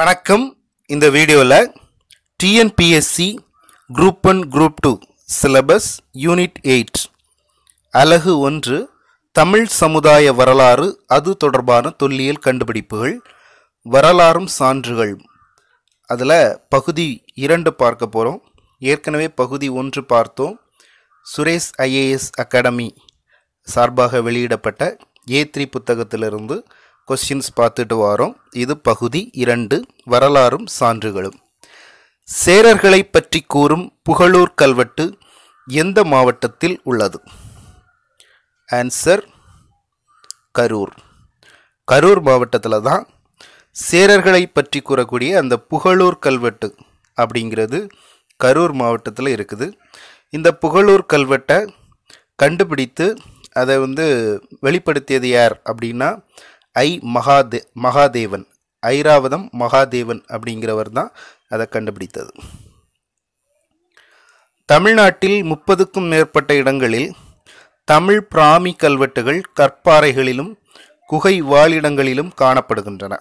வணக்கம் இந்த வீடியோவில் TNPSC group one group two syllabus unit eight அலகு ஒன்று தமிழ் சமுதாய வரலாறு அது தொடர்பான தொல்லியல் கண்டுபிடிப்புகள் வரலாறும் சான்றுகள் அதில் பகுதி இரண்டு பார்க்க போகிறோம் ஏற்கனவே பகுதி ஒன்று பார்த்தோம் சுரேஷ் ஐஏஎஸ் அகாடமி சார்பாக வெளியிடப்பட்ட ஏ த்ரீ புத்தகத்திலிருந்து கொஸ்டின்ஸ் பார்த்துட்டு வரோம் இது பகுதி இரண்டு வரலாறும் சான்றுகளும் சேரர்களை பற்றி கூறும் புகழூர் கல்வெட்டு எந்த மாவட்டத்தில் உள்ளது ஆன்சர் கரூர் கரூர் மாவட்டத்தில் தான் சேரர்களை பற்றி கூறக்கூடிய அந்த புகழூர் கல்வெட்டு அப்படிங்கிறது கரூர் மாவட்டத்தில் இருக்குது இந்த புகழூர் கல்வெட்டை கண்டுபிடித்து அதை வந்து வெளிப்படுத்தியது யார் அப்படின்னா ஐ மகாதே மகாதேவன் ஐராவதம் மகாதேவன் அப்படிங்கிறவர் தான் அதை கண்டுபிடித்தது தமிழ்நாட்டில் முப்பதுக்கும் மேற்பட்ட இடங்களில் தமிழ் பிராமி கல்வெட்டுகள் கற்பாறைகளிலும் குகை வாழிடங்களிலும் காணப்படுகின்றன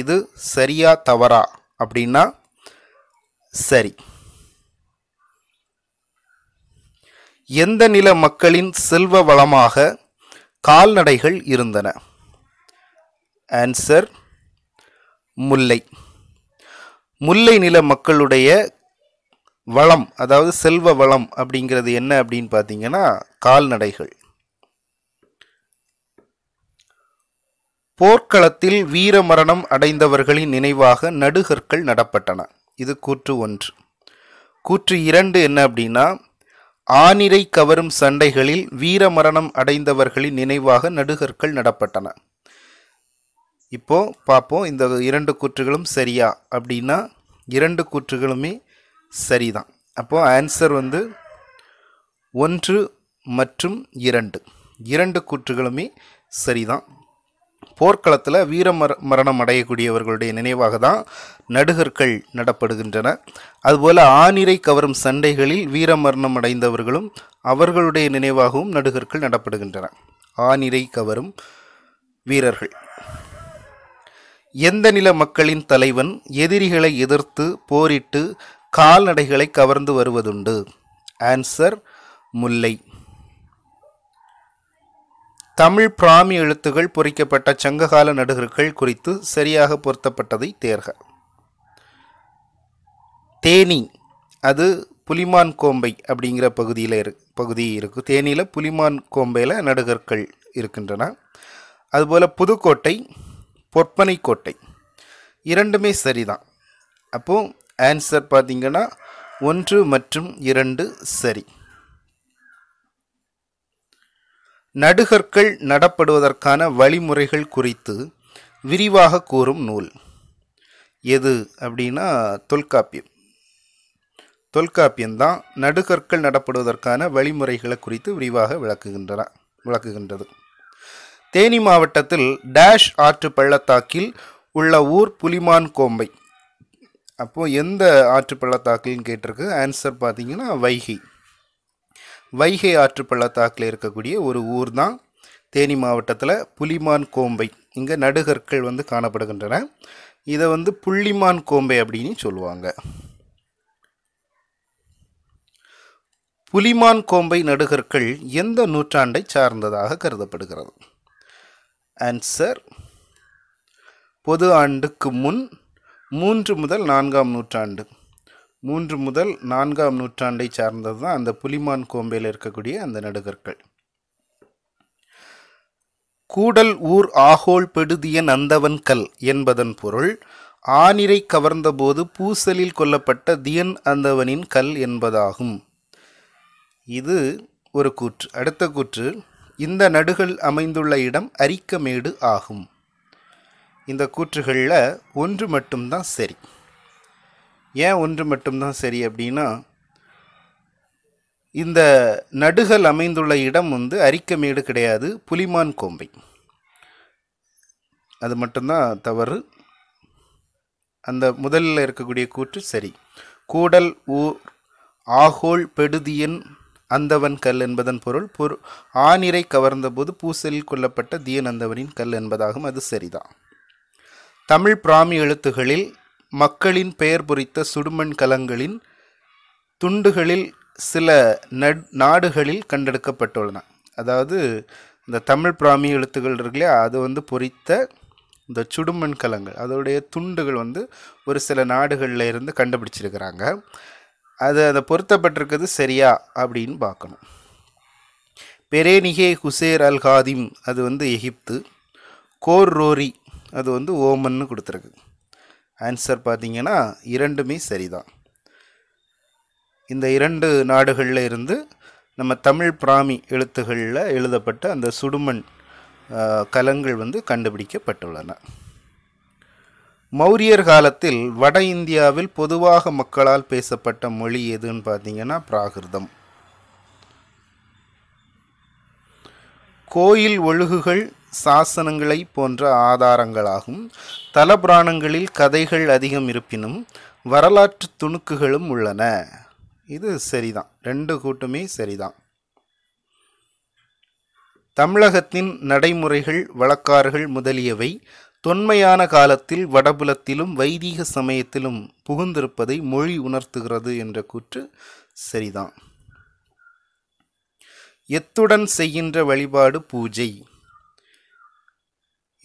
இது சரியா தவறா அப்படின்னா சரி எந்த நில மக்களின் செல்வ வளமாக கால்நடைகள் இருந்தன ஆன்சர் முல்லை முல்லை நில மக்களுடைய வளம் அதாவது செல்வ வளம் அப்படிங்கிறது என்ன அப்படின்னு பார்த்தீங்கன்னா கால்நடைகள் போர்க்களத்தில் வீர மரணம் அடைந்தவர்களின் நினைவாக நடுகற்கள் நடப்பட்டன இது கூற்று ஒன்று கூற்று இரண்டு என்ன அப்படின்னா ஆனிரை கவரும் சண்டைகளில் வீர மரணம் அடைந்தவர்களின் நினைவாக நடுகற்கள் நடப்பட்டன இப்போது பார்ப்போம் இந்த இரண்டு கூற்றுகளும் சரியா அப்படின்னா இரண்டு கூற்றுகளுமே சரிதான் அப்போது ஆன்சர் வந்து ஒன்று மற்றும் இரண்டு இரண்டு கூற்றுகளுமே சரிதான் போர்க்களத்தில் வீர மர மரணம் அடையக்கூடியவர்களுடைய நினைவாக தான் நடுகர்கள் நடப்படுகின்றன அதுபோல் ஆணிரை கவரும் சண்டைகளில் வீர மரணம் அடைந்தவர்களும் அவர்களுடைய நினைவாகவும் நடுகர்கள் நடப்படுகின்றன ஆணிரை கவரும் வீரர்கள் எந்த நில மக்களின் தலைவன் எதிரிகளை எதிர்த்து போரிட்டு கால்நடைகளை கவர்ந்து வருவதுண்டு ஆன்சர் முல்லை தமிழ் பிராமி எழுத்துகள் பொறிக்கப்பட்ட சங்ககால நடுகர்கள் குறித்து சரியாக பொருத்தப்பட்டதை தேர்க தேனி அது புலிமான் கோம்பை அப்படிங்கிற பகுதியில் இரு பகுதி இருக்குது தேனியில் புலிமான் கோம்பையில் நடுகற்கள் இருக்கின்றன அதுபோல் புதுக்கோட்டை பொற்பனை கோட்டை இரண்டுமே சரிதான் அப்போது ஆன்சர் பார்த்தீங்கன்னா ஒன்று மற்றும் இரண்டு சரி நடுகற்கள் நடப்படுவதற்கான வழிமுறைகள் குறித்து விரிவாக கூறும் நூல் எது அப்படின்னா தொல்காப்பியம் தொல்காப்பியம்தான் நடுகற்கள் நடப்படுவதற்கான வழிமுறைகளை குறித்து விரிவாக விளக்குகின்றன விளக்குகின்றது தேனி மாவட்டத்தில் டேஷ் ஆற்று பள்ளத்தாக்கில் உள்ள ஊர் புலிமான் கோம்பை அப்போது எந்த ஆற்று பள்ளத்தாக்கில்னு கேட்டிருக்கு ஆன்சர் பார்த்தீங்கன்னா வைகை வைகை ஆற்று பள்ளத்தாக்கில் இருக்கக்கூடிய ஒரு ஊர் தான் தேனி மாவட்டத்தில் புலிமான் கோம்பை இங்கே நடுகற்கள் வந்து காணப்படுகின்றன இதை வந்து புள்ளிமான் கோம்பை அப்படின்னு சொல்லுவாங்க புலிமான் கோம்பை நடுகற்கள் எந்த நூற்றாண்டை சார்ந்ததாக கருதப்படுகிறது ஆன்சர் பொது ஆண்டுக்கு முன் மூன்று முதல் நான்காம் நூற்றாண்டு மூன்று முதல் நான்காம் நூற்றாண்டை சார்ந்தது தான் அந்த புலிமான் கோம்பையில் இருக்கக்கூடிய அந்த நடுகர்கள் கூடல் ஊர் ஆகோல் பெடுதிய நந்தவன் கல் என்பதன் பொருள் ஆனிரை கவர்ந்தபோது பூசலில் கொல்லப்பட்ட தியன் அந்தவனின் கல் என்பதாகும் இது ஒரு கூற்று அடுத்த கூற்று இந்த நடுகள் அமைந்துள்ள இடம் அரிக்கமேடு ஆகும் இந்த கூற்றுகளில் ஒன்று மட்டும்தான் சரி ஏன் ஒன்று மட்டும்தான் சரி அப்படின்னா இந்த நடுகள் அமைந்துள்ள இடம் வந்து அரிக்கமேடு கிடையாது புலிமான் கோம்பை அது மட்டும்தான் தவறு அந்த முதலில் இருக்கக்கூடிய கூற்று சரி கூடல் ஊர் ஆகோல் பெடுதியின் அந்தவன் கல் என்பதன் பொருள் பொரு ஆனிரை கவர்ந்தபோது பூசலில் கொல்லப்பட்ட தியனந்தவனின் கல் என்பதாகும் அது சரிதான் தமிழ் பிராமி எழுத்துகளில் மக்களின் பெயர் பொறித்த சுடுமண் கலங்களின் துண்டுகளில் சில நட் நாடுகளில் கண்டெடுக்கப்பட்டுள்ளன அதாவது இந்த தமிழ் பிராமி எழுத்துக்கள் இருக்குல்லையா அது வந்து பொறித்த இந்த சுடுமண் கலங்கள் அதோடைய துண்டுகள் வந்து ஒரு சில நாடுகளில் இருந்து கண்டுபிடிச்சிருக்கிறாங்க அது அதை பொருத்தப்பட்டிருக்கிறது சரியா அப்படின்னு பார்க்கணும் பெரேனிகே ஹுசேர் அல் ஹாதிம் அது வந்து எகிப்து கோர் ரோரி அது வந்து ஓமன்னு கொடுத்துருக்கு ஆன்சர் பார்த்தீங்கன்னா இரண்டுமே சரிதான் இந்த இரண்டு நாடுகளில் இருந்து நம்ம தமிழ் பிராமி எழுத்துகளில் எழுதப்பட்ட அந்த சுடுமண் கலங்கள் வந்து கண்டுபிடிக்கப்பட்டுள்ளன மௌரியர் காலத்தில் வட இந்தியாவில் பொதுவாக மக்களால் பேசப்பட்ட மொழி எதுன்னு பார்த்தீங்கன்னா பிராகிருதம் கோயில் ஒழுகுகள் சாசனங்களை போன்ற ஆதாரங்களாகும் தலபுராணங்களில் கதைகள் அதிகம் இருப்பினும் வரலாற்று துணுக்குகளும் உள்ளன இது சரிதான் ரெண்டு கூட்டமே சரிதான் தமிழகத்தின் நடைமுறைகள் வழக்காறுகள் முதலியவை தொன்மையான காலத்தில் வடபுலத்திலும் வைதீக சமயத்திலும் புகுந்திருப்பதை மொழி உணர்த்துகிறது என்ற கூற்று சரிதான் எத்துடன் செய்கின்ற வழிபாடு பூஜை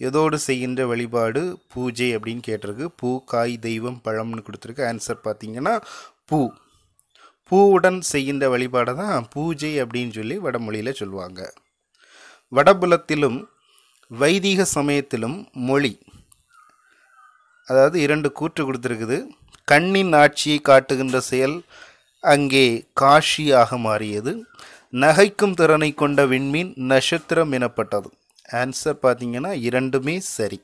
எதோடு செய்கின்ற வழிபாடு பூஜை அப்படின்னு கேட்டிருக்கு பூ காய் தெய்வம் பழம்னு கொடுத்துருக்கு ஆன்சர் பார்த்தீங்கன்னா பூ பூவுடன் செய்கின்ற வழிபாடை தான் பூஜை அப்படின்னு சொல்லி வடமொழியில் சொல்லுவாங்க வடபுலத்திலும் வைதிக சமயத்திலும் மொழி அதாவது இரண்டு கூற்று கொடுத்துருக்குது கண்ணின் ஆட்சியை காட்டுகின்ற செயல் அங்கே காஷியாக மாறியது நகைக்கும் திறனை கொண்ட விண்மீன் நட்சத்திரம் எனப்பட்டது ஆன்சர் பார்த்தீங்கன்னா இரண்டுமே சரி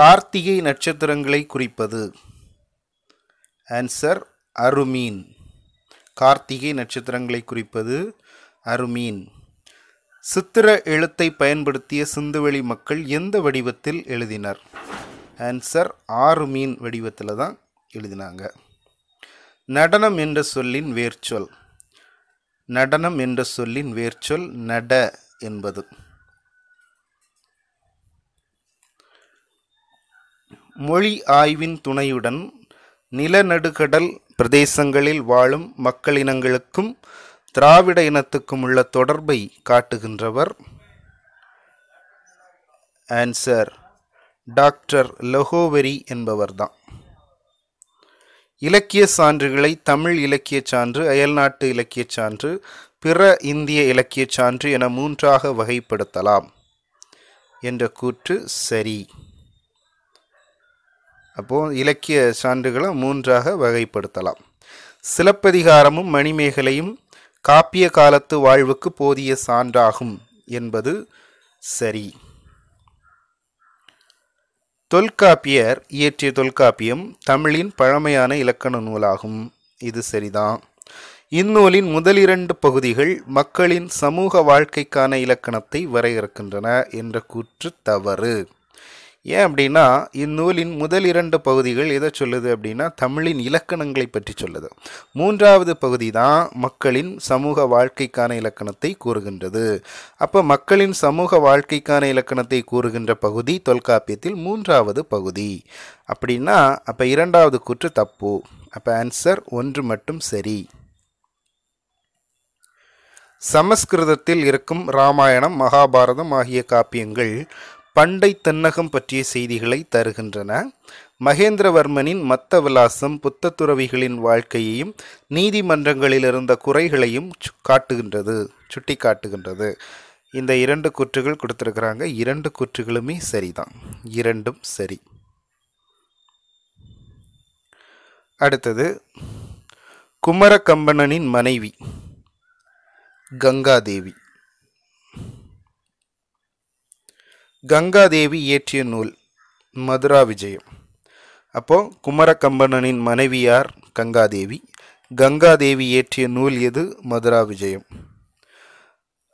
கார்த்திகை நட்சத்திரங்களை குறிப்பது ஆன்சர் அருமீன் கார்த்திகை நட்சத்திரங்களை குறிப்பது அருமீன் சித்திர எழுத்தை பயன்படுத்திய சிந்துவெளி மக்கள் எந்த வடிவத்தில் எழுதினர் ஆன்சர் ஆறு மீன் வடிவத்தில் தான் எழுதினாங்க நடனம் என்ற சொல்லின் வேர்ச்சொல் நடனம் என்ற சொல்லின் வேர்ச்சொல் நட என்பது மொழி ஆய்வின் துணையுடன் நிலநடுகடல் பிரதேசங்களில் வாழும் மக்களினங்களுக்கும் திராவிட இனத்துக்கும் உள்ள தொடர்பை காட்டுகின்றவர் ஆன்சர் டாக்டர் லெஹோவெரி என்பவர்தான் இலக்கிய சான்றுகளை தமிழ் இலக்கிய சான்று அயல்நாட்டு இலக்கிய சான்று பிற இந்திய இலக்கிய சான்று என மூன்றாக வகைப்படுத்தலாம் என்ற கூற்று சரி அப்போது இலக்கிய சான்றுகளை மூன்றாக வகைப்படுத்தலாம் சிலப்பதிகாரமும் மணிமேகலையும் காப்பிய காலத்து வாழ்வுக்கு போதிய சான்றாகும் என்பது சரி தொல்காப்பியர் இயற்றிய தொல்காப்பியம் தமிழின் பழமையான இலக்கண நூலாகும் இது சரிதான் இந்நூலின் முதலிரண்டு பகுதிகள் மக்களின் சமூக வாழ்க்கைக்கான இலக்கணத்தை வரையறுக்கின்றன என்ற கூற்று தவறு ஏன் அப்படின்னா இந்நூலின் முதல் இரண்டு பகுதிகள் எதை சொல்லுது அப்படின்னா தமிழின் இலக்கணங்களை பற்றி சொல்லுது மூன்றாவது பகுதி தான் மக்களின் சமூக வாழ்க்கைக்கான இலக்கணத்தை கூறுகின்றது அப்போ மக்களின் சமூக வாழ்க்கைக்கான இலக்கணத்தை கூறுகின்ற பகுதி தொல்காப்பியத்தில் மூன்றாவது பகுதி அப்படின்னா அப்போ இரண்டாவது கூற்று தப்பு அப்போ ஆன்சர் ஒன்று மட்டும் சரி சமஸ்கிருதத்தில் இருக்கும் ராமாயணம் மகாபாரதம் ஆகிய காப்பியங்கள் பண்டை தென்னகம் பற்றிய செய்திகளை தருகின்றன மகேந்திரவர்மனின் மத்த விலாசம் புத்த துறவிகளின் வாழ்க்கையையும் நீதிமன்றங்களில் இருந்த குறைகளையும் காட்டுகின்றது சுட்டி காட்டுகின்றது இந்த இரண்டு கூற்றுகள் கொடுத்துருக்குறாங்க இரண்டு குற்றுகளுமே சரிதான் இரண்டும் சரி அடுத்தது குமரகம்பணனின் மனைவி கங்காதேவி கங்காதேவி இயற்றிய நூல் மதுரா விஜயம் அப்போது குமரக்கம்பனனின் மனைவியார் கங்காதேவி கங்காதேவி இயற்றிய நூல் எது மதுரா விஜயம்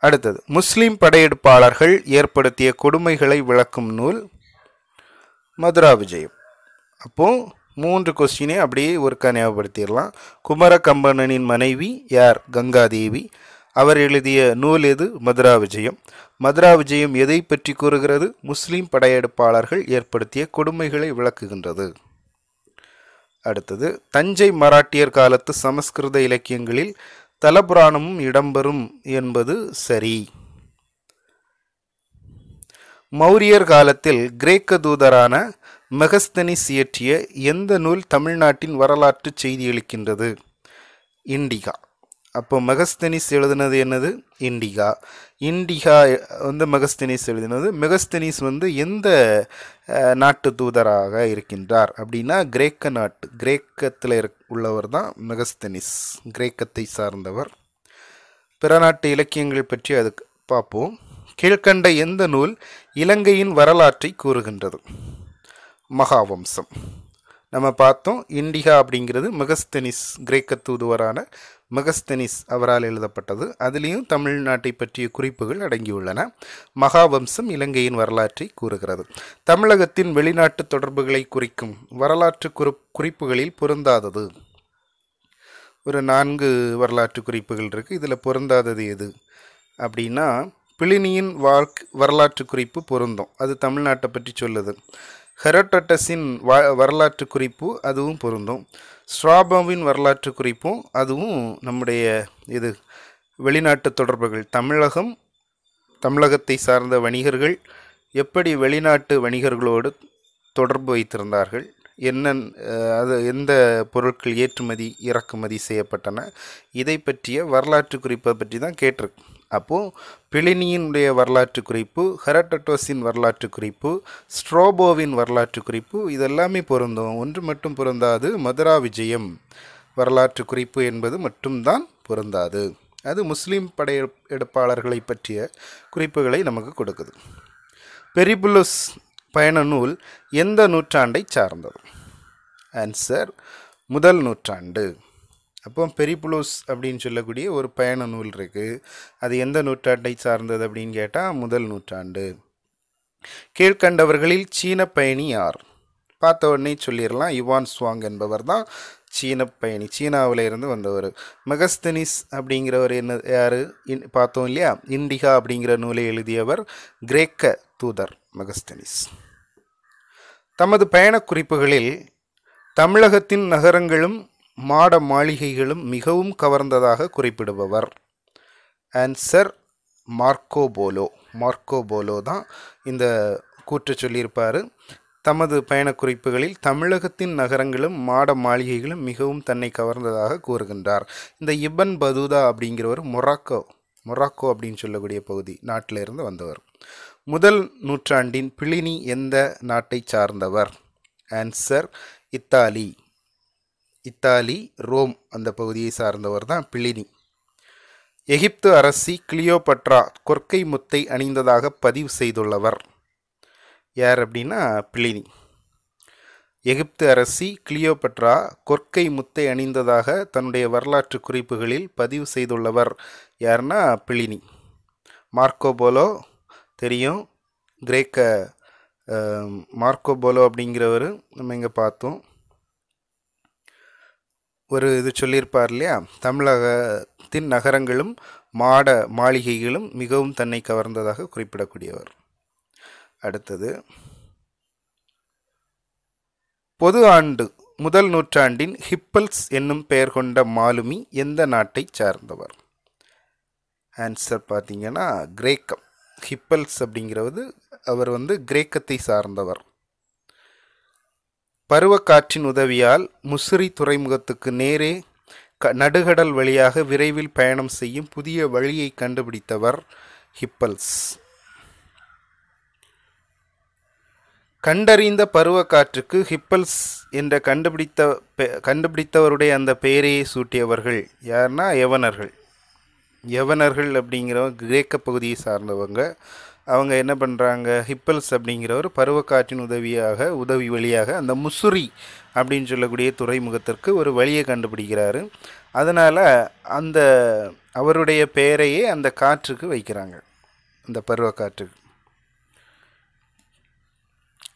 அடுத்தது முஸ்லிம் படையெடுப்பாளர்கள் ஏற்படுத்திய கொடுமைகளை விளக்கும் நூல் மதுரா விஜயம் அப்போது மூன்று கொஸ்டினே அப்படியே ஒரு ஞாபகப்படுத்திடலாம் குமரகம்பனனின் மனைவி யார் கங்காதேவி அவர் எழுதிய நூல் எது மதுரா விஜயம் மதுரா விஜயம் எதை பற்றி கூறுகிறது முஸ்லீம் படையெடுப்பாளர்கள் ஏற்படுத்திய கொடுமைகளை விளக்குகின்றது அடுத்தது தஞ்சை மராட்டியர் காலத்து சமஸ்கிருத இலக்கியங்களில் தலபுராணமும் இடம்பெறும் என்பது சரி மௌரியர் காலத்தில் கிரேக்க தூதரான மெகஸ்தனிஸ் இயற்றிய எந்த நூல் தமிழ்நாட்டின் வரலாற்று செய்தியளிக்கின்றது இண்டிகா அப்போ மெகஸ்தனிஸ் எழுதினது என்னது இண்டிகா இண்டிகா வந்து மெகஸ்தனிஸ் எழுதினது மெகஸ்தனிஸ் வந்து எந்த நாட்டு தூதராக இருக்கின்றார் அப்படின்னா கிரேக்க நாட்டு கிரேக்கத்தில் இருக் உள்ளவர் தான் மெகஸ்தனிஸ் கிரேக்கத்தை சார்ந்தவர் பிற நாட்டு இலக்கியங்கள் பற்றி அது பார்ப்போம் கீழ்கண்ட எந்த நூல் இலங்கையின் வரலாற்றை கூறுகின்றது மகாவம்சம் நம்ம பார்த்தோம் இண்டிகா அப்படிங்கிறது மெகஸ்தனிஸ் கிரேக்க தூதுவரான மெகஸ்தனிஸ் அவரால் எழுதப்பட்டது அதிலேயும் தமிழ்நாட்டை பற்றிய குறிப்புகள் அடங்கியுள்ளன மகாவம்சம் இலங்கையின் வரலாற்றை கூறுகிறது தமிழகத்தின் வெளிநாட்டு தொடர்புகளை குறிக்கும் வரலாற்று குறிப்புகளில் பொருந்தாதது ஒரு நான்கு வரலாற்று குறிப்புகள் இருக்குது இதில் பொருந்தாதது எது அப்படின்னா பிளினியின் வாழ்க் வரலாற்று குறிப்பு பொருந்தும் அது தமிழ்நாட்டை பற்றி சொல்லுது ஹெரோட்டஸின் வா வரலாற்று குறிப்பு அதுவும் பொருந்தும் ஸ்ராபாவின் வரலாற்று குறிப்பும் அதுவும் நம்முடைய இது வெளிநாட்டு தொடர்புகள் தமிழகம் தமிழகத்தை சார்ந்த வணிகர்கள் எப்படி வெளிநாட்டு வணிகர்களோடு தொடர்பு வைத்திருந்தார்கள் என்னென்ன அது எந்த பொருட்கள் ஏற்றுமதி இறக்குமதி செய்யப்பட்டன இதை பற்றிய வரலாற்று குறிப்பை பற்றி தான் கேட்டிருக்கு அப்போது பிளினியினுடைய வரலாற்று குறிப்பு ஹெரட்டோஸின் வரலாற்று குறிப்பு ஸ்ட்ரோபோவின் வரலாற்று குறிப்பு இதெல்லாமே பொருந்தும் ஒன்று மட்டும் பொருந்தாது மதுரா விஜயம் வரலாற்று குறிப்பு என்பது மட்டும்தான் பொருந்தாது அது முஸ்லீம் படையெடுப்பாளர்களை பற்றிய குறிப்புகளை நமக்கு கொடுக்குது பெரிபுலுஸ் பயண நூல் எந்த நூற்றாண்டை சார்ந்தது ஆன்சர் முதல் நூற்றாண்டு அப்போ பெரிப்புலோஸ் அப்படின்னு சொல்லக்கூடிய ஒரு பயண நூல் இருக்குது அது எந்த நூற்றாண்டை சார்ந்தது அப்படின்னு கேட்டால் முதல் நூற்றாண்டு கீழ்கண்டவர்களில் சீன பயணி யார் பார்த்த உடனே சொல்லிடலாம் யுவான் சுவாங் என்பவர் தான் சீன பயணி சீனாவில் இருந்து வந்தவர் மெகஸ்தனிஸ் அப்படிங்கிறவர் என்ன யார் இன் பார்த்தோம் இல்லையா இண்டிகா அப்படிங்கிற நூலை எழுதியவர் கிரேக்க தூதர் மெகஸ்தனிஸ் தமது பயணக் குறிப்புகளில் தமிழகத்தின் நகரங்களும் மாட மாளிகைகளும் மிகவும் கவர்ந்ததாக குறிப்பிடுபவர் answer Marco Polo Marco Polo தான் இந்த கூற்று சொல்லியிருப்பார் தமது பயணக்குறிப்புகளில் தமிழகத்தின் நகரங்களும் மாட மாளிகைகளும் மிகவும் தன்னை கவர்ந்ததாக கூறுகின்றார் இந்த இபன் பதூதா அப்படிங்கிறவர் மொராக்கோ மொராக்கோ அப்படின்னு சொல்லக்கூடிய பகுதி நாட்டிலிருந்து வந்தவர் முதல் நூற்றாண்டின் பிளினி எந்த நாட்டை சார்ந்தவர் ஆன்சர் இத்தாலி இத்தாலி ரோம் அந்த பகுதியை சார்ந்தவர் தான் பிளினி எகிப்து அரசி கிளியோபட்ரா கொற்கை முத்தை அணிந்ததாக பதிவு செய்துள்ளவர் யார் அப்படின்னா பிளினி எகிப்து அரசி கிளியோபட்ரா கொற்கை முத்தை அணிந்ததாக தன்னுடைய வரலாற்று குறிப்புகளில் பதிவு செய்துள்ளவர் யார்னா பிளினி மார்க்கோபோலோ தெரியும் கிரேக்க மார்க்கோபோலோ அப்படிங்கிறவர் நம்ம இங்கே பார்த்தோம் ஒரு இது சொல்லியிருப்பார் இல்லையா தமிழகத்தின் நகரங்களும் மாட மாளிகைகளும் மிகவும் தன்னை கவர்ந்ததாக குறிப்பிடக்கூடியவர் அடுத்தது பொது ஆண்டு முதல் நூற்றாண்டின் ஹிப்பல்ஸ் என்னும் பெயர் கொண்ட மாலுமி எந்த நாட்டை சார்ந்தவர் ஆன்சர் பார்த்தீங்கன்னா கிரேக்கம் ஹிப்பல்ஸ் அப்படிங்கிறது அவர் வந்து கிரேக்கத்தை சார்ந்தவர் பருவக்காற்றின் உதவியால் முசிறி துறைமுகத்துக்கு நேரே க நடுகடல் வழியாக விரைவில் பயணம் செய்யும் புதிய வழியை கண்டுபிடித்தவர் ஹிப்பல்ஸ் கண்டறிந்த பருவக்காற்றுக்கு ஹிப்பல்ஸ் என்ற கண்டுபிடித்த கண்டுபிடித்தவருடைய அந்த பெயரையை சூட்டியவர்கள் யார்னா யவனர்கள் யவனர்கள் அப்படிங்கிறவங்க கிரேக்க பகுதியை சார்ந்தவங்க அவங்க என்ன பண்ணுறாங்க ஹிப்பல்ஸ் அப்படிங்கிறவர் பருவக்காற்றின் உதவியாக உதவி வழியாக அந்த முசுரி அப்படின்னு சொல்லக்கூடிய துறைமுகத்திற்கு ஒரு வழியை கண்டுபிடிக்கிறாரு அதனால் அந்த அவருடைய பெயரையே அந்த காற்றுக்கு வைக்கிறாங்க அந்த பருவக்காற்றுக்கு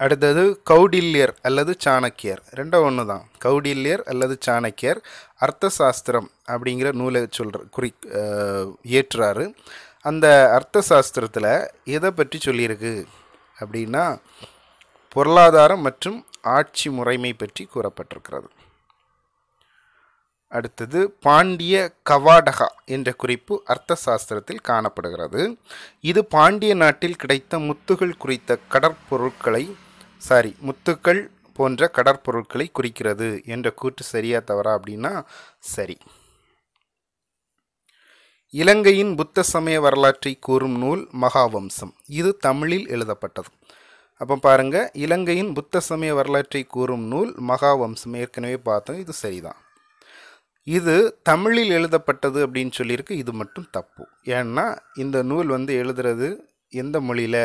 அடுத்தது கௌடில்யர் அல்லது சாணக்கியர் ரெண்டும் ஒன்று தான் கௌடில்யர் அல்லது சாணக்கியர் அர்த்த சாஸ்திரம் அப்படிங்கிற நூலை சொல்கிற குறி ஏற்றுறாரு அந்த அர்த்த சாஸ்திரத்தில் எதை பற்றி சொல்லியிருக்கு அப்படின்னா பொருளாதாரம் மற்றும் ஆட்சி முறைமை பற்றி கூறப்பட்டிருக்கிறது அடுத்தது பாண்டிய கவாடகா என்ற குறிப்பு அர்த்த சாஸ்திரத்தில் காணப்படுகிறது இது பாண்டிய நாட்டில் கிடைத்த முத்துகள் குறித்த கடற்பொருட்களை சாரி முத்துக்கள் போன்ற கடற்பொருட்களை குறிக்கிறது என்ற கூற்று சரியா தவறா அப்படின்னா சரி இலங்கையின் புத்த சமய வரலாற்றை கூறும் நூல் மகாவம்சம் இது தமிழில் எழுதப்பட்டது அப்போ பாருங்கள் இலங்கையின் புத்த சமய வரலாற்றை கூறும் நூல் மகாவம்சம் ஏற்கனவே பார்த்தோம் இது சரிதான் இது தமிழில் எழுதப்பட்டது அப்படின்னு சொல்லியிருக்கு இது மட்டும் தப்பு ஏன்னா இந்த நூல் வந்து எழுதுறது எந்த மொழியில்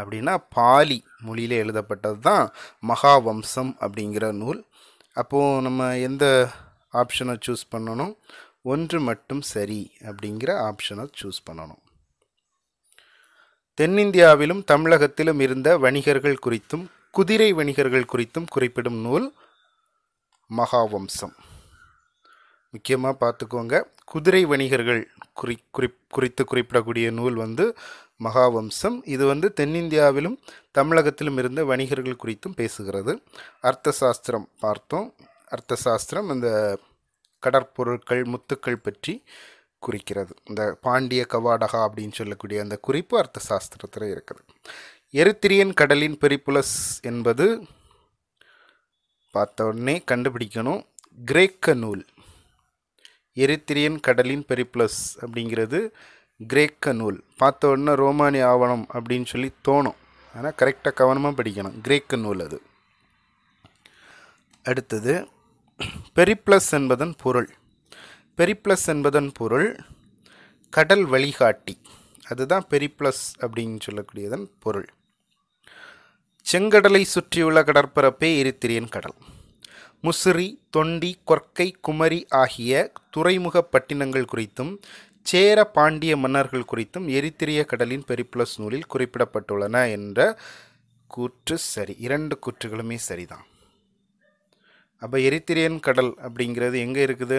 அப்படின்னா பாலி மொழியில் எழுதப்பட்டது தான் மகாவம்சம் அப்படிங்கிற நூல் அப்போது நம்ம எந்த ஆப்ஷனை சூஸ் பண்ணணும் ஒன்று மட்டும் சரி அப்படிங்கிற ஆப்ஷனை சூஸ் பண்ணணும் தென்னிந்தியாவிலும் தமிழகத்திலும் இருந்த வணிகர்கள் குறித்தும் குதிரை வணிகர்கள் குறித்தும் குறிப்பிடும் நூல் மகாவம்சம் முக்கியமாக பார்த்துக்கோங்க குதிரை வணிகர்கள் குறி குறி குறித்து குறிப்பிடக்கூடிய நூல் வந்து மகாவம்சம் இது வந்து தென்னிந்தியாவிலும் தமிழகத்திலும் இருந்த வணிகர்கள் குறித்தும் பேசுகிறது அர்த்த சாஸ்திரம் பார்த்தோம் அர்த்த சாஸ்திரம் அந்த கடற்பொருட்கள் முத்துக்கள் பற்றி குறிக்கிறது இந்த பாண்டிய கவாடகா அப்படின்னு சொல்லக்கூடிய அந்த குறிப்பு அர்த்த சாஸ்திரத்தில் இருக்குது எரித்திரியன் கடலின் பெரிப்புலஸ் என்பது பார்த்த உடனே கண்டுபிடிக்கணும் கிரேக்க நூல் எரித்திரியன் கடலின் பெரிப்ளஸ் அப்படிங்கிறது கிரேக்க நூல் பார்த்த உடனே ரோமானிய ஆவணம் அப்படின்னு சொல்லி தோணும் ஆனால் கரெக்டாக கவனமாக படிக்கணும் கிரேக்க நூல் அது அடுத்தது பெரிப்ளஸ் என்பதன் பொருள் பெரிப்ளஸ் என்பதன் பொருள் கடல் வழிகாட்டி அதுதான் பெரிப்ளஸ் அப்படின்னு சொல்லக்கூடியதன் பொருள் செங்கடலை சுற்றியுள்ள கடற்பரப்பே எரித்திரியன் கடல் முசிறி தொண்டி கொற்கை குமரி ஆகிய துறைமுக பட்டினங்கள் குறித்தும் சேர பாண்டிய மன்னர்கள் குறித்தும் எரித்திரிய கடலின் பெரிப்ளஸ் நூலில் குறிப்பிடப்பட்டுள்ளன என்ற கூற்று சரி இரண்டு கூற்றுகளுமே சரிதான் அப்போ எரித்திரியன் கடல் அப்படிங்கிறது எங்கே இருக்குது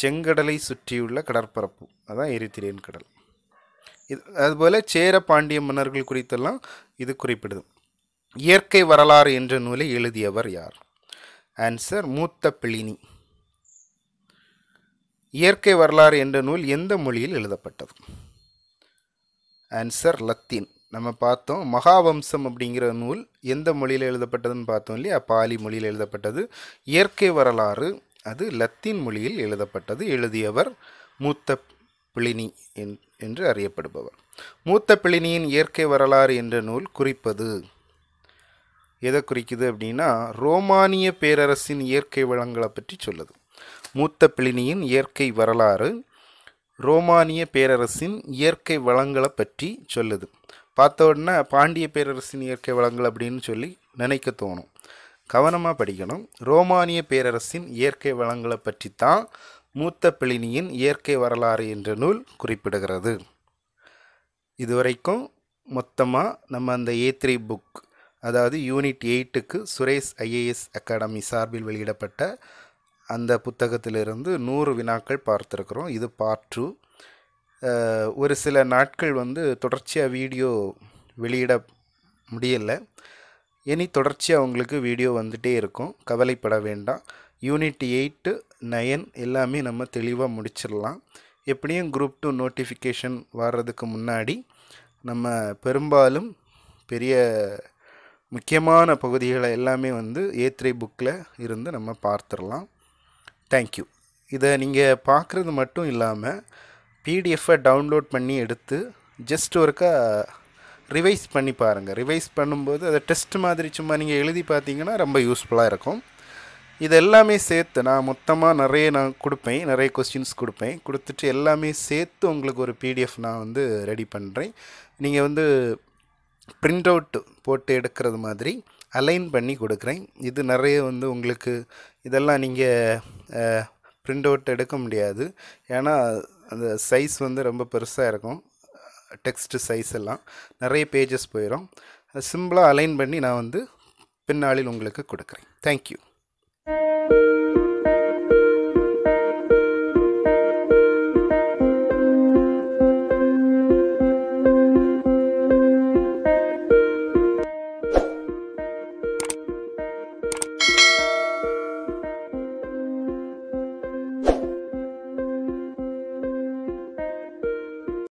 செங்கடலை சுற்றியுள்ள கடற்பரப்பு அதான் எரித்திரியன் கடல் இது அதுபோல் சேர பாண்டிய மன்னர்கள் குறித்தெல்லாம் இது குறிப்பிடுது இயற்கை வரலாறு என்ற நூலை எழுதியவர் யார் ஆன்சர் மூத்த பிளினி இயற்கை வரலாறு என்ற நூல் எந்த மொழியில் எழுதப்பட்டது ஆன்சர் லத்தீன் நம்ம பார்த்தோம் மகாவம்சம் அப்படிங்கிற நூல் எந்த மொழியில் எழுதப்பட்டதுன்னு பார்த்தோம் இல்லையா பாலி மொழியில் எழுதப்பட்டது இயற்கை வரலாறு அது லத்தீன் மொழியில் எழுதப்பட்டது எழுதியவர் மூத்த பிளினி என்று அறியப்படுபவர் மூத்த பிளினியின் இயற்கை வரலாறு என்ற நூல் குறிப்பது எதை குறிக்குது அப்படின்னா ரோமானிய பேரரசின் இயற்கை வளங்களை பற்றி சொல்லுது மூத்த பிளினியின் இயற்கை வரலாறு ரோமானிய பேரரசின் இயற்கை வளங்களை பற்றி சொல்லுது பார்த்த உடனே பாண்டிய பேரரசின் இயற்கை வளங்கள் அப்படின்னு சொல்லி நினைக்க தோணும் கவனமாக படிக்கணும் ரோமானிய பேரரசின் இயற்கை வளங்களை பற்றி தான் மூத்த பிளினியின் இயற்கை வரலாறு என்ற நூல் குறிப்பிடுகிறது இதுவரைக்கும் மொத்தமாக நம்ம அந்த ஏ த்ரீ புக் அதாவது யூனிட் எயிட்டுக்கு சுரேஷ் ஐஏஎஸ் அகாடமி சார்பில் வெளியிடப்பட்ட அந்த புத்தகத்திலிருந்து நூறு வினாக்கள் பார்த்துருக்குறோம் இது பார்ட் டூ ஒரு சில நாட்கள் வந்து தொடர்ச்சியாக வீடியோ வெளியிட முடியலை இனி தொடர்ச்சியாக உங்களுக்கு வீடியோ வந்துகிட்டே இருக்கும் கவலைப்பட வேண்டாம் யூனிட் எயிட்டு நயன் எல்லாமே நம்ம தெளிவாக முடிச்சிடலாம் எப்படியும் குரூப் டூ நோட்டிஃபிகேஷன் வர்றதுக்கு முன்னாடி நம்ம பெரும்பாலும் பெரிய முக்கியமான பகுதிகளை எல்லாமே வந்து ஏ த்ரீ புக்கில் இருந்து நம்ம பார்த்துடலாம் தேங்க்யூ இதை நீங்கள் பார்க்குறது மட்டும் இல்லாமல் பிடிஎஃப்பை டவுன்லோட் பண்ணி எடுத்து ஜஸ்ட் ஒருக்கா ரிவைஸ் பண்ணி பாருங்கள் ரிவைஸ் பண்ணும்போது அதை டெஸ்ட் மாதிரி சும்மா நீங்கள் எழுதி பார்த்தீங்கன்னா ரொம்ப யூஸ்ஃபுல்லாக இருக்கும் இது எல்லாமே சேர்த்து நான் மொத்தமாக நிறைய நான் கொடுப்பேன் நிறைய கொஸ்டின்ஸ் கொடுப்பேன் கொடுத்துட்டு எல்லாமே சேர்த்து உங்களுக்கு ஒரு பிடிஎஃப் நான் வந்து ரெடி பண்ணுறேன் நீங்கள் வந்து பிரிண்ட் அவுட் போட்டு எடுக்கிறது மாதிரி அலைன் பண்ணி கொடுக்குறேன் இது நிறைய வந்து உங்களுக்கு இதெல்லாம் நீங்கள் பிரிண்ட் அவுட் எடுக்க முடியாது ஏன்னா அந்த சைஸ் வந்து ரொம்ப பெருசாக இருக்கும் டெக்ஸ்ட்டு சைஸ் எல்லாம் நிறைய பேஜஸ் போயிடும் சிம்பிளாக அலைன் பண்ணி நான் வந்து பின்னாளில் உங்களுக்கு கொடுக்குறேன் தேங்க்யூ